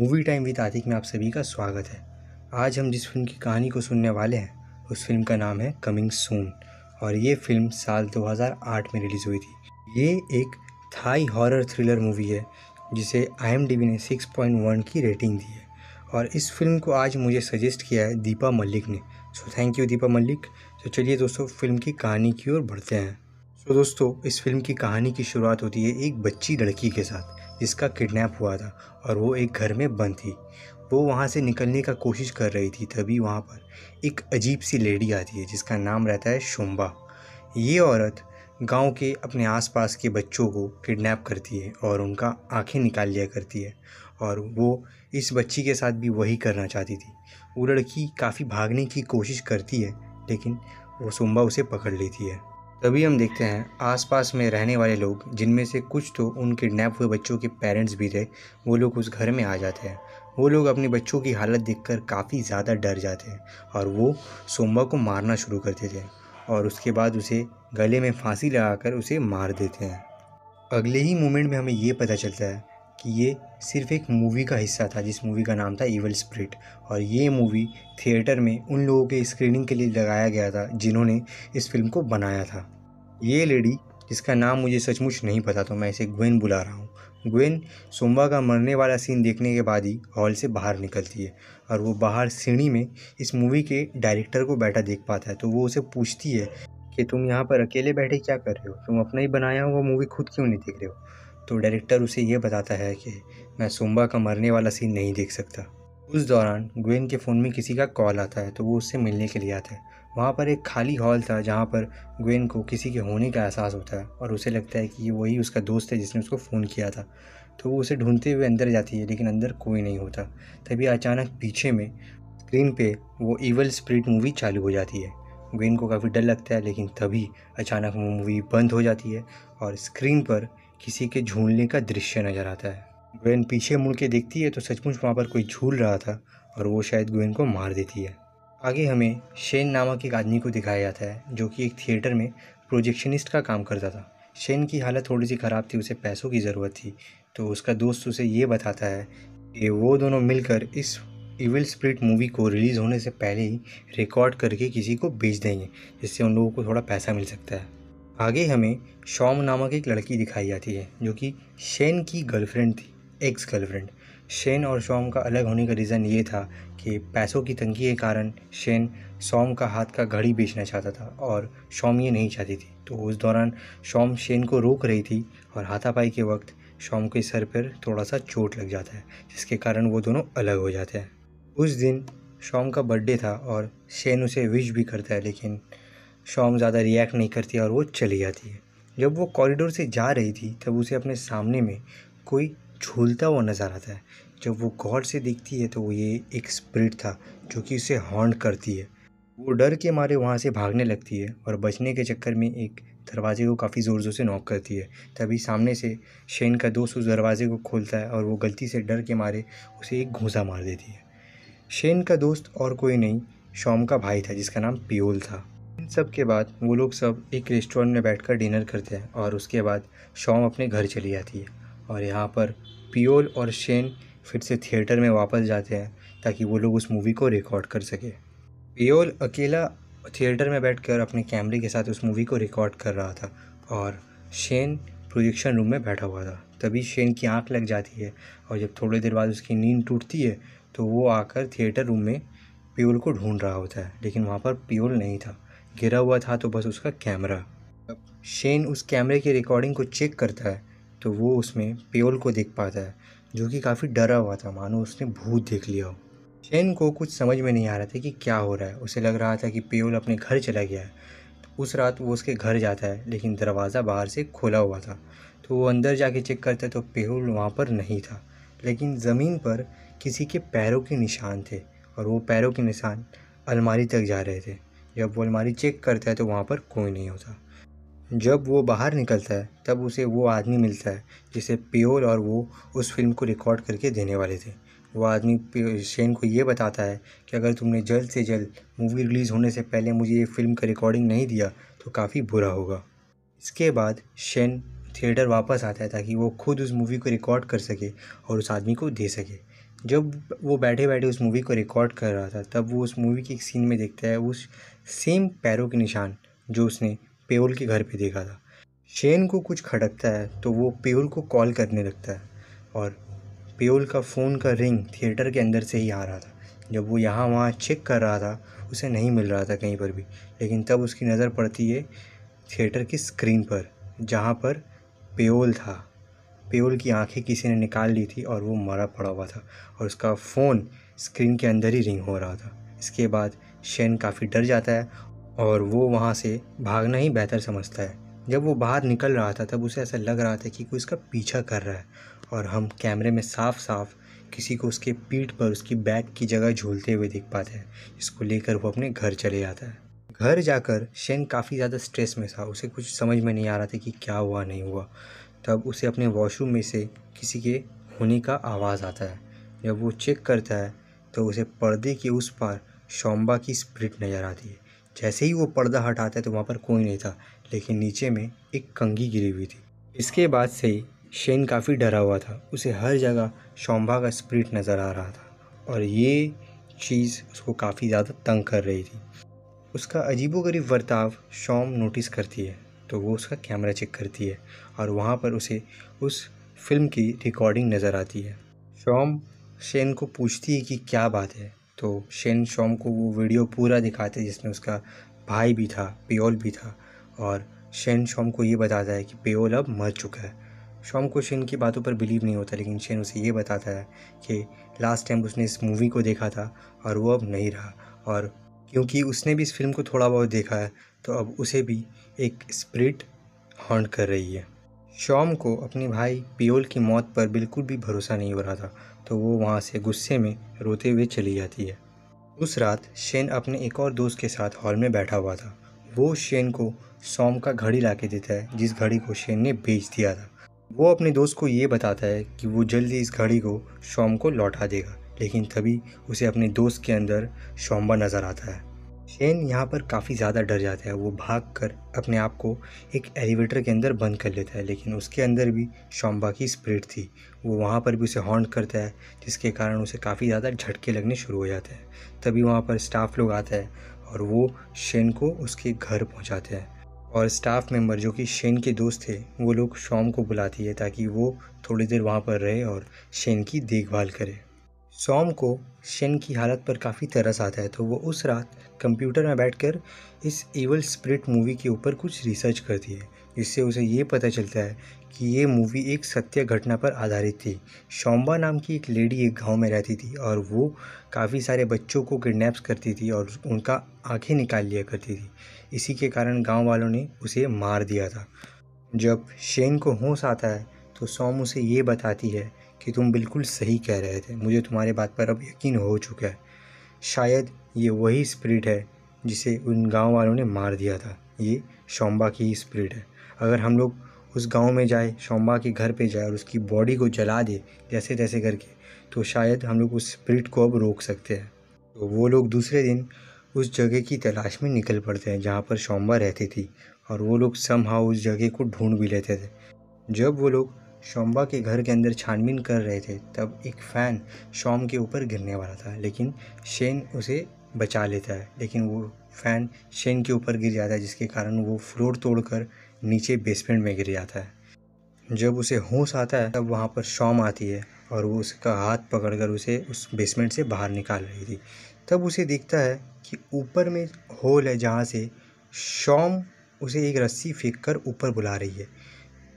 movie time with Atiq में आप सभी का स्वागत है आज हम जिस फिल्म की कहानी को सुनने वाले हैं उस फिल्म का नाम है कमिंग सून और ये फिल्म साल 2008 में रिलीज़ हुई थी ये एक थाई हॉरर थ्रिलर मूवी है जिसे आई ने 6.1 की रेटिंग दी है और इस फिल्म को आज मुझे सजेस्ट किया है दीपा मलिक ने so thank you Deepa Malik तो चलिए दोस्तों फिल्म की कहानी की ओर बढ़ते हैं तो दोस्तों इस फिल्म की कहानी की शुरुआत होती है एक बच्ची लड़की के साथ जिसका किडनैप हुआ था और वो एक घर में बंद थी वो वहाँ से निकलने का कोशिश कर रही थी तभी वहाँ पर एक अजीब सी लेडी आती है जिसका नाम रहता है शुम्बा ये औरत गांव के अपने आसपास के बच्चों को किडनैप करती है और उनका आंखें निकाल लिया करती है और वो इस बच्ची के साथ भी वही करना चाहती थी वो लड़की काफ़ी भागने की कोशिश करती है लेकिन वो सुम्बा उसे पकड़ लेती है तभी हम देखते हैं आसपास में रहने वाले लोग जिनमें से कुछ तो उन किडनैप हुए बच्चों के पेरेंट्स भी थे वो लोग उस घर में आ जाते हैं वो लोग अपने बच्चों की हालत देखकर काफ़ी ज़्यादा डर जाते हैं और वो सोमवा को मारना शुरू कर देते हैं और उसके बाद उसे गले में फांसी लगाकर उसे मार देते हैं अगले ही मोमेंट में हमें ये पता चलता है कि ये सिर्फ एक मूवी का हिस्सा था जिस मूवी का नाम था ईवल स्प्रिट और ये मूवी थिएटर में उन लोगों के स्क्रीनिंग के लिए लगाया गया था जिन्होंने इस फिल्म को बनाया था ये लेडी जिसका नाम मुझे सचमुच नहीं पता तो मैं इसे ग्वेन बुला रहा हूँ ग्वेन सोमवा का मरने वाला सीन देखने के बाद ही हॉल से बाहर निकलती है और वो बाहर सीढ़ी में इस मूवी के डायरेक्टर को बैठा देख पाता है तो वो उसे पूछती है कि तुम यहाँ पर अकेले बैठे क्या कर रहे हो तुम अपना ही बनाया हुआ मूवी खुद क्यों नहीं देख रहे हो तो डायरेक्टर उसे यह बताता है कि मैं सुम्बा का मरने वाला सीन नहीं देख सकता उस दौरान ग्वेन के फ़ोन में किसी का कॉल आता है तो वो उससे मिलने के लिए आता है वहाँ पर एक खाली हॉल था जहाँ पर ग्वेन को किसी के होने का एहसास होता है और उसे लगता है कि ये वही उसका दोस्त है जिसने उसको फ़ोन किया था तो वो उसे ढूंढते हुए अंदर जाती है लेकिन अंदर कोई नहीं होता तभी अचानक पीछे में स्क्रीन पे वो ईवल स्प्रिट मूवी चालू हो जाती है ग्वेन को काफ़ी डर लगता है लेकिन तभी अचानक वो मूवी बंद हो जाती है और स्क्रीन पर किसी के झूलने का दृश्य नज़र आता है ग्वेन पीछे मुड़ के देखती है तो सचमुच वहाँ पर कोई झूल रहा था और वो शायद ग्वेन को मार देती है आगे हमें शेन नामक एक आदमी को दिखाया जाता है जो कि एक थिएटर में प्रोजेक्शनिस्ट का काम करता था शेन की हालत थोड़ी सी ख़राब थी उसे पैसों की ज़रूरत थी तो उसका दोस्त उसे ये बताता है कि वो दोनों मिलकर इस इविल स्प्रिट मूवी को रिलीज़ होने से पहले ही रिकॉर्ड करके किसी को बेच देंगे जिससे उन लोगों को थोड़ा पैसा मिल सकता है आगे हमें शॉम नामक एक लड़की दिखाई जाती है जो कि शेन की गर्लफ्रेंड थी एक्स गर्लफ्रेंड शेन और शॉम का अलग होने का रीज़न ये था कि पैसों की तंगी के कारण शेन शॉम का हाथ का घड़ी बेचना चाहता था और शॉम ये नहीं चाहती थी तो उस दौरान शॉम शेन को रोक रही थी और हाथापाई के वक्त शॉम के सर पर थोड़ा सा चोट लग जाता है जिसके कारण वो दोनों अलग हो जाते हैं उस दिन शॉम का बर्थडे था और शेन उसे विश भी करता है लेकिन शॉम ज़्यादा रिएक्ट नहीं करती और वो चली जाती है जब वो कॉरिडोर से जा रही थी तब उसे अपने सामने में कोई झूलता हुआ नज़र आता है जब वो गौर से देखती है तो वो ये एक स्प्रिट था जो कि उसे हॉर्न करती है वो डर के मारे वहाँ से भागने लगती है और बचने के चक्कर में एक दरवाजे को काफ़ी ज़ोर ज़ोर से नॉक करती है तभी सामने से शेन का दोस्त उस दरवाजे को खोलता है और वो गलती से डर के मारे उसे एक घूसा मार देती है शेन का दोस्त और कोई नहीं शॉम का भाई था जिसका नाम पियोल था सब के बाद वो लोग सब एक रेस्टोरेंट में बैठकर डिनर करते हैं और उसके बाद शॉम अपने घर चली जाती है और यहाँ पर पियोल और शेन फिर से थिएटर में वापस जाते हैं ताकि वो लोग उस मूवी को रिकॉर्ड कर सके पियोल अकेला थिएटर में कर अपने कैमरे के साथ उस मूवी को रिकॉर्ड कर रहा था और शेन प्रोजेक्शन रूम में बैठा हुआ था तभी शेन की आंख लग जाती है और जब थोड़ी देर बाद उसकी नींद टूटती है तो वो आकर थिएटर रूम में पियोल को ढूंढ रहा होता है लेकिन वहाँ पर पियोल नहीं था गिरा हुआ था तो बस उसका कैमरा शेन उस कैमरे की रिकॉर्डिंग को चेक करता है तो वो उसमें पेयल को देख पाता है जो कि काफ़ी डरा हुआ था मानो उसने भूत देख लिया हो शेन को कुछ समझ में नहीं आ रहा था कि क्या हो रहा है उसे लग रहा था कि पेयल अपने घर चला गया है तो उस रात वो उसके घर जाता है लेकिन दरवाज़ा बाहर से खोला हुआ था तो वो अंदर जाके चेक करता है तो पेहुल वहाँ पर नहीं था लेकिन ज़मीन पर किसी के पैरों के निशान थे और वो पैरों के निशान अलमारी तक जा रहे थे जब वो अलमारी चेक करता है तो वहाँ पर कोई नहीं होता जब वो बाहर निकलता है तब उसे वो आदमी मिलता है जिसे पियोल और वो उस फिल्म को रिकॉर्ड करके देने वाले थे वो आदमी शेन को ये बताता है कि अगर तुमने जल्द से जल्द मूवी रिलीज़ होने से पहले मुझे ये फिल्म का रिकॉर्डिंग नहीं दिया तो काफ़ी बुरा होगा इसके बाद शेन थिएटर वापस आता है ताकि वो खुद उस मूवी को रिकॉर्ड कर सके और उस आदमी को दे सके जब वो बैठे बैठे उस मूवी को रिकॉर्ड कर रहा था तब वो उस मूवी की एक सीन में देखता है उस सेम पैरों के निशान जो उसने पेओल के घर पे देखा था शेन को कुछ खटकता है तो वो पेओल को कॉल करने लगता है और पेओल का फ़ोन का रिंग थिएटर के अंदर से ही आ रहा था जब वो यहाँ वहाँ चेक कर रहा था उसे नहीं मिल रहा था कहीं पर भी लेकिन तब उसकी नज़र पड़ती है थिएटर की स्क्रीन पर जहाँ पर पेओल था पेउल की आंखें किसी ने निकाल ली थी और वो मरा पड़ा हुआ था और उसका फ़ोन स्क्रीन के अंदर ही रिंग हो रहा था इसके बाद शेन काफ़ी डर जाता है और वो वहाँ से भागना ही बेहतर समझता है जब वो बाहर निकल रहा था तब उसे ऐसा लग रहा था कि कोई उसका पीछा कर रहा है और हम कैमरे में साफ साफ किसी को उसके पीठ पर उसकी बैग की जगह झूलते हुए देख पाते हैं इसको लेकर वो अपने घर चले जाता है घर जाकर शेन काफ़ी ज़्यादा स्ट्रेस में था उसे कुछ समझ में नहीं आ रहा था कि क्या हुआ नहीं हुआ तब उसे अपने वॉशरूम में से किसी के होने का आवाज़ आता है जब वो चेक करता है तो उसे पर्दे के उस पार शोम्बा की स्प्रिट नज़र आती है जैसे ही वो पर्दा हटाता है तो वहाँ पर कोई नहीं था लेकिन नीचे में एक कंगी गिरी हुई थी इसके बाद से ही शेन काफ़ी डरा हुआ था उसे हर जगह शोम्बा का स्प्रिट नज़र आ रहा था और ये चीज़ उसको काफ़ी ज़्यादा तंग कर रही थी उसका अजीबोगरीब बर्ताव शॉम नोटिस करती है तो वो उसका कैमरा चेक करती है और वहाँ पर उसे उस फिल्म की रिकॉर्डिंग नज़र आती है शॉम शेन को पूछती है कि क्या बात है तो शेन शॉम को वो वीडियो पूरा दिखाते जिसमें उसका भाई भी था पियोल भी था और शेन शॉम को ये बताता है कि पियोल अब मर चुका है शॉम को शेन की बातों पर बिलीव नहीं होता लेकिन शेन उसे ये बताता है कि लास्ट टाइम उसने इस मूवी को देखा था और वो अब नहीं रहा और क्योंकि उसने भी इस फिल्म को थोड़ा बहुत देखा है तो अब उसे भी एक स्प्रिट हॉन्ट कर रही है शॉम को अपने भाई पियोल की मौत पर बिल्कुल भी भरोसा नहीं हो रहा था तो वो वहाँ से गुस्से में रोते हुए चली जाती है उस रात शेन अपने एक और दोस्त के साथ हॉल में बैठा हुआ था वो शेन को सॉम का घड़ी ला के देता है जिस घड़ी को शेन ने बेच दिया था वो अपने दोस्त को ये बताता है कि वो जल्दी इस घड़ी को शॉम को लौटा देगा लेकिन तभी उसे अपने दोस्त के अंदर शौम्बा नज़र आता है शेन यहाँ पर काफ़ी ज़्यादा डर जाता है वो भाग कर अपने आप को एक एलिवेटर के अंदर बंद कर लेता है लेकिन उसके अंदर भी शोम्बा की स्प्रिट थी वो वहाँ पर भी उसे हॉन्ट करता है जिसके कारण उसे काफ़ी ज़्यादा झटके लगने शुरू हो जाते हैं तभी वहाँ पर स्टाफ लोग आता है और वो शेन को उसके घर पहुँचाते हैं और स्टाफ मेंबर जो कि शेन के दोस्त थे वो लोग शॉम को बुलाती है ताकि वो थोड़ी देर वहाँ पर रहे और शेन की देखभाल करे सोम को शन की हालत पर काफ़ी तरस आता है तो वो उस रात कंप्यूटर में बैठकर इस एवल स्प्रिट मूवी के ऊपर कुछ रिसर्च करती है जिससे उसे ये पता चलता है कि ये मूवी एक सत्य घटना पर आधारित थी शोम्बा नाम की एक लेडी एक गांव में रहती थी और वो काफ़ी सारे बच्चों को किडनैप्स करती थी और उनका आंखें निकाल लिया करती थी इसी के कारण गाँव वालों ने उसे मार दिया था जब शेन को होश आता है तो सोम उसे ये बताती है कि तुम बिल्कुल सही कह रहे थे मुझे तुम्हारे बात पर अब यकीन हो चुका है शायद ये वही स्प्रिट है जिसे उन गांव वालों ने मार दिया था ये शोम्बा की ही स्प्रिट है अगर हम लोग उस गांव में जाए शोम्बा के घर पे जाए और उसकी बॉडी को जला दे जैसे तैसे करके तो शायद हम लोग उस स्प्रिट को अब रोक सकते हैं तो वो लोग दूसरे दिन उस जगह की तलाश में निकल पड़ते हैं जहाँ पर शोम्बा रहती थी और वो लोग समहा उस जगह को ढूंढ भी लेते थे जब वो लोग शोम्बा के घर के अंदर छानबीन कर रहे थे तब एक फ़ैन शॉम के ऊपर गिरने वाला था लेकिन शेन उसे बचा लेता है लेकिन वो फ़ैन शेन के ऊपर गिर जाता है जिसके कारण वो फ्लोर तोड़कर नीचे बेसमेंट में गिर जाता है जब उसे होश आता है तब वहाँ पर शॉम आती है और वो उसका हाथ पकड़कर उसे उस बेसमेंट से बाहर निकाल रही थी तब उसे दिखता है कि ऊपर में होल है जहाँ से शॉम उसे एक रस्सी फेंक कर ऊपर बुला रही है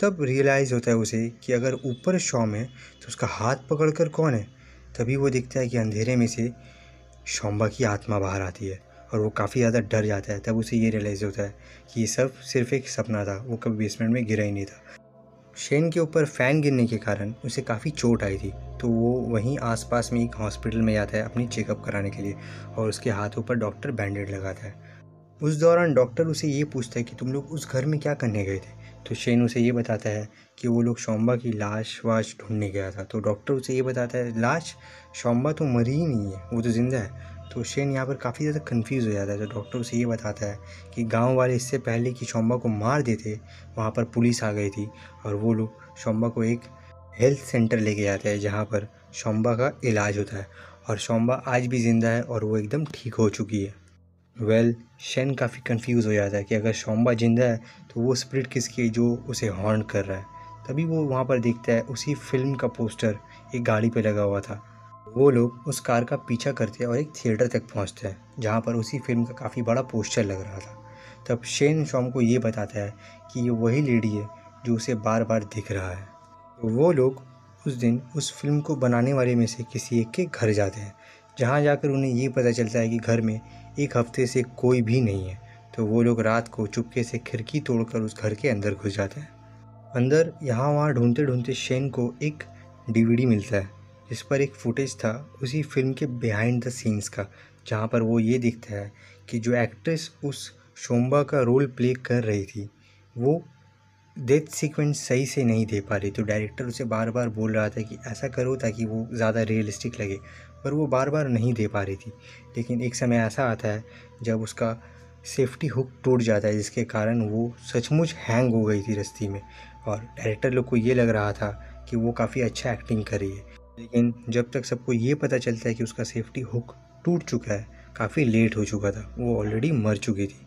तब रियलाइज़ होता है उसे कि अगर ऊपर शॉम है तो उसका हाथ पकड़ कर कौन है तभी वो देखता है कि अंधेरे में से शोम्बा की आत्मा बाहर आती है और वो काफ़ी ज़्यादा डर जाता है तब उसे ये रियलाइज़ होता है कि ये सब सिर्फ एक सपना था वो कभी बेसमेंट में गिरा ही नहीं था शेन के ऊपर फ़ैन गिरने के कारण उसे काफ़ी चोट आई थी तो वो वहीं आसपास में एक हॉस्पिटल में जाता है अपनी चेकअप कराने के लिए और उसके हाथों पर डॉक्टर बैंडेड लगाता है उस दौरान डॉक्टर उसे ये पूछता है कि तुम लोग उस घर में क्या करने गए थे तो शेन उसे ये बताता है कि वो लोग शोम्बा की लाश वाश ढूंढने गया था तो डॉक्टर उसे ये बताता है लाश शोम्बा तो मरी ही नहीं है वो तो ज़िंदा है तो शेन यहाँ पर काफ़ी ज़्यादा कंफ्यूज हो जाता है तो डॉक्टर उसे ये बताता है कि गांव वाले इससे पहले कि शोम्बा को मार देते वहाँ पर पुलिस आ गई थी और वो लोग शोम्बा को एक हेल्थ सेंटर लेके जाते हैं जहाँ पर शोम्बा का इलाज होता है और शोम्बा आज भी ज़िंदा है और वो एकदम ठीक हो चुकी है वेल शेन काफ़ी कंफ्यूज हो जाता है कि अगर शोम्बा ज़िंदा है तो वो स्प्रिट किसकी है जो उसे हॉर्न कर रहा है तभी वो वहाँ पर देखता है उसी फिल्म का पोस्टर एक गाड़ी पे लगा हुआ था वो लोग उस कार का पीछा करते हैं और एक थिएटर तक पहुँचते हैं जहाँ पर उसी फिल्म का काफ़ी बड़ा पोस्टर लग रहा था तब शेन शॉम को ये बताता है कि ये वही लेडी है जो उसे बार बार दिख रहा है तो वो लोग उस दिन उस फिल्म को बनाने वाले में से किसी एक के घर जाते हैं जहाँ जाकर उन्हें ये पता चलता है कि घर में एक हफ्ते से कोई भी नहीं है तो वो लोग रात को चुपके से खिड़की तोड़कर उस घर के अंदर घुस जाते हैं अंदर यहाँ वहाँ ढूंढते ढूंढते शेन को एक डीवीडी मिलता है जिस पर एक फुटेज था उसी फिल्म के बिहाइंड द सीन्स का जहाँ पर वो ये दिखता है कि जो एक्ट्रेस उस शोम्बा का रोल प्ले कर रही थी वो डेथ सीक्वेंस सही से नहीं दे पा रही तो डायरेक्टर उसे बार बार बोल रहा था कि ऐसा करो ताकि वो ज़्यादा रियलिस्टिक लगे पर वो बार बार नहीं दे पा रही थी लेकिन एक समय ऐसा आता है जब उसका सेफ्टी हुक टूट जाता है जिसके कारण वो सचमुच हैंग हो गई थी रस्ती में और डायरेक्टर लोग को ये लग रहा था कि वो काफ़ी अच्छा एक्टिंग कर रही है लेकिन जब तक सबको ये पता चलता है कि उसका सेफ्टी हुक टूट चुका है काफ़ी लेट हो चुका था वो ऑलरेडी मर चुकी थी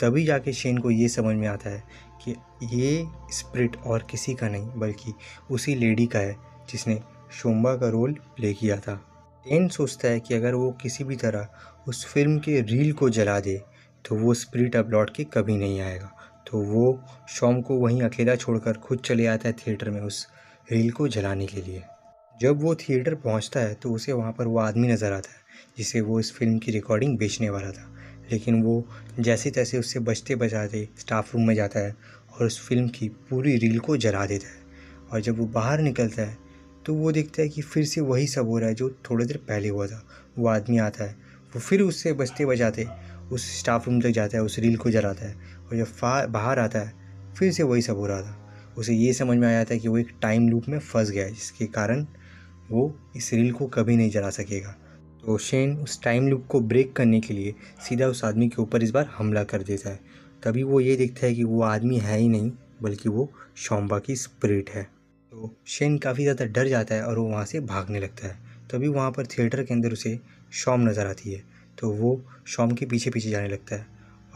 तभी जाके शेन को ये समझ में आता है कि ये स्प्रिट और किसी का नहीं बल्कि उसी लेडी का है जिसने शोम्बा का रोल प्ले किया था टेन सोचता है कि अगर वो किसी भी तरह उस फिल्म के रील को जला दे तो वो स्प्रिट अब लौट के कभी नहीं आएगा तो वो शॉम को वहीं अकेला छोड़कर खुद चले आता है थिएटर में उस रील को जलाने के लिए जब वो थिएटर पहुंचता है तो उसे वहाँ पर वो आदमी नज़र आता है जिसे वो इस फिल्म की रिकॉर्डिंग बेचने वाला था लेकिन वो जैसे तैसे उससे बचते बचाते स्टाफ रूम में जाता है और उस फिल्म की पूरी रील को जला देता है और जब वो बाहर निकलता है तो वो देखता है कि फिर से वही सब हो रहा है जो थोड़ी देर पहले हुआ था वो आदमी आता है वो फिर उससे बचते बचाते उस स्टाफ रूम तक जाता है उस रील को जलाता है और जब बाहर आता है फिर से वही सब हो रहा था उसे ये समझ में आ जाता है कि वो एक टाइम लूप में फंस गया है जिसके कारण वो इस रील को कभी नहीं जला सकेगा तो शेन उस टाइम लूप को ब्रेक करने के लिए सीधा उस आदमी के ऊपर इस बार हमला कर देता है तभी वो ये देखता है कि वो आदमी है ही नहीं बल्कि वो शोम्बा की स्प्रिट है तो शेन काफ़ी ज़्यादा डर जाता है और वो वहाँ से भागने लगता है तभी वहाँ पर थिएटर के अंदर उसे शॉम नज़र आती है तो वो शॉम के पीछे पीछे जाने लगता है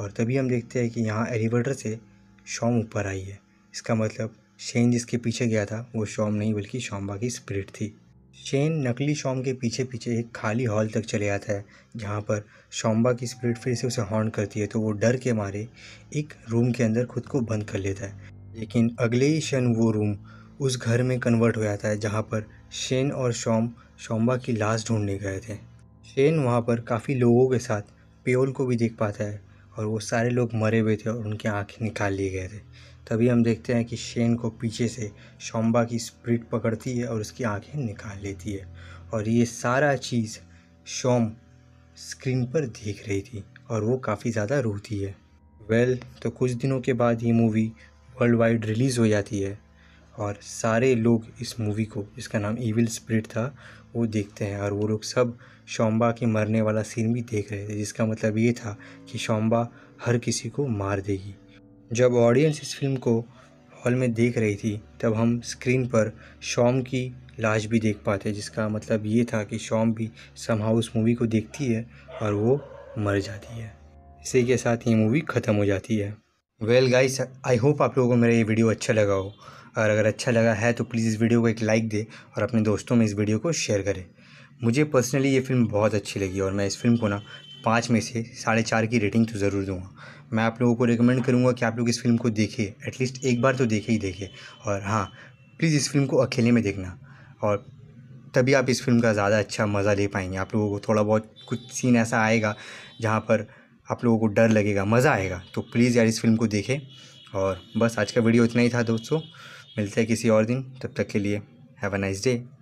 और तभी हम देखते हैं कि यहाँ एलिवेटर से शॉम ऊपर आई है इसका मतलब शेन जिसके पीछे गया था वो शॉम नहीं बल्कि शॉम्बा की स्प्रिट थी शेन नकली शॉम के पीछे पीछे एक खाली हॉल तक चले आता है जहाँ पर शॉम्बा की स्प्रिट फिर से उसे हॉर्न करती है तो वो डर के मारे एक रूम के अंदर खुद को बंद कर लेता है लेकिन अगले ही क्षण वो रूम उस घर में कन्वर्ट हो जाता है जहाँ पर शेन और शॉम शोम्बा की लाश ढूंढने गए थे शेन वहाँ पर काफ़ी लोगों के साथ पेयोल को भी देख पाता है और वो सारे लोग मरे हुए थे और उनकी आँखें निकाल लिए गए थे तभी हम देखते हैं कि शेन को पीछे से शोम्बा की स्प्रिट पकड़ती है और उसकी आँखें निकाल लेती है और ये सारा चीज़ शोम स्क्रीन पर देख रही थी और वो काफ़ी ज़्यादा रोती है वेल well, तो कुछ दिनों के बाद ये मूवी वर्ल्ड वाइड रिलीज़ हो जाती है और सारे लोग इस मूवी को जिसका नाम ईविल स्प्रिट था वो देखते हैं और वो लोग सब शोम्बा के मरने वाला सीन भी देख रहे थे जिसका मतलब ये था कि शोम्बा हर किसी को मार देगी जब ऑडियंस इस फिल्म को हॉल में देख रही थी तब हम स्क्रीन पर शॉम की लाश भी देख पाते जिसका मतलब ये था कि शॉम भी समहा उस मूवी को देखती है और वो मर जाती है इसी के साथ ये मूवी ख़त्म हो जाती है वेल गाइस आई होप आप लोगों को मेरा ये वीडियो अच्छा लगा हो और अगर अच्छा लगा है तो प्लीज़ इस वीडियो को एक लाइक दे और अपने दोस्तों में इस वीडियो को शेयर करें मुझे पर्सनली ये फिल्म बहुत अच्छी लगी और मैं इस फिल्म को ना पाँच में से साढ़े चार की रेटिंग तो ज़रूर दूंगा मैं आप लोगों को रिकमेंड करूंगा कि आप लोग इस फिल्म को देखें एटलीस्ट एक बार तो देखें ही देखें और हाँ प्लीज़ इस फिल्म को अकेले में देखना और तभी आप इस फिल्म का ज़्यादा अच्छा मज़ा ले पाएंगे आप लोगों को थोड़ा बहुत कुछ सीन ऐसा आएगा जहाँ पर आप लोगों को डर लगेगा मज़ा आएगा तो प्लीज़ यार इस फिल्म को देखें और बस आज का वीडियो इतना ही था दोस्तों मिलते हैं किसी और दिन तब तक के लिए हैव अ नाइस डे